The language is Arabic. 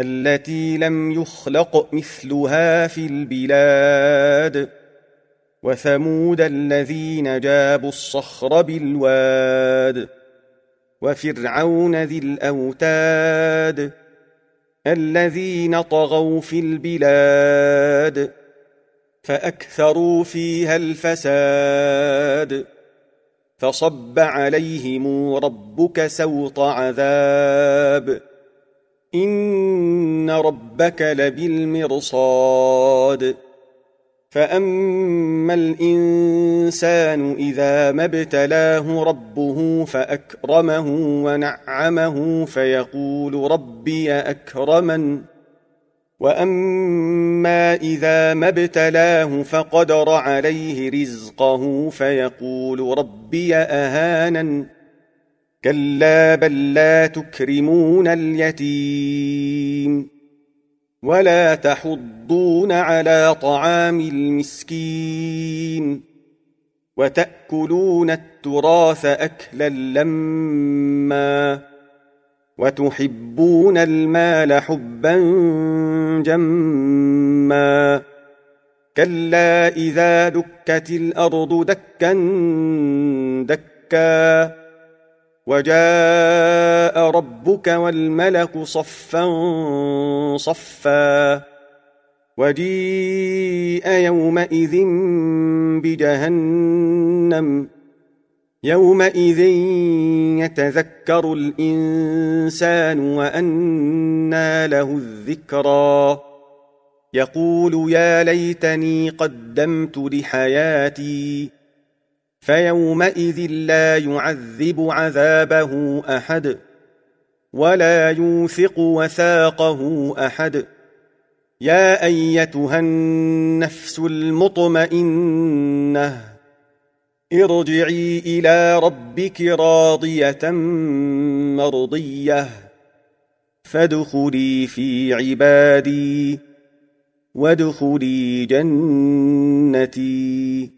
التي لم يخلق مثلها في البلاد وثمود الذين جابوا الصخر بالواد وفرعون ذي الاوتاد الذين طغوا في البلاد فاكثروا فيها الفساد فصب عليهم ربك سوط عذاب إن ربك لبالمرصاد فأما الإنسان إذا ما ابتلاه ربه فأكرمه ونعمه فيقول ربي أكرمن وأما إذا ما ابتلاه فقدر عليه رزقه فيقول ربي أهانن كلا بل لا تكرمون اليتيم ولا تحضون على طعام المسكين وتأكلون التراث أكلا لما وتحبون المال حبا جما كلا إذا دكت الأرض دكا دكا وجاء ربك والملك صفا صفا وجيء يومئذ بجهنم يومئذ يتذكر الانسان وانى له الذكرى يقول يا ليتني قدمت لحياتي فيومئذ لا يعذب عذابه احد ولا يوثق وثاقه احد يا ايتها النفس المطمئنه ارجعي الى ربك راضيه مرضيه فادخلي في عبادي وادخلي جنتي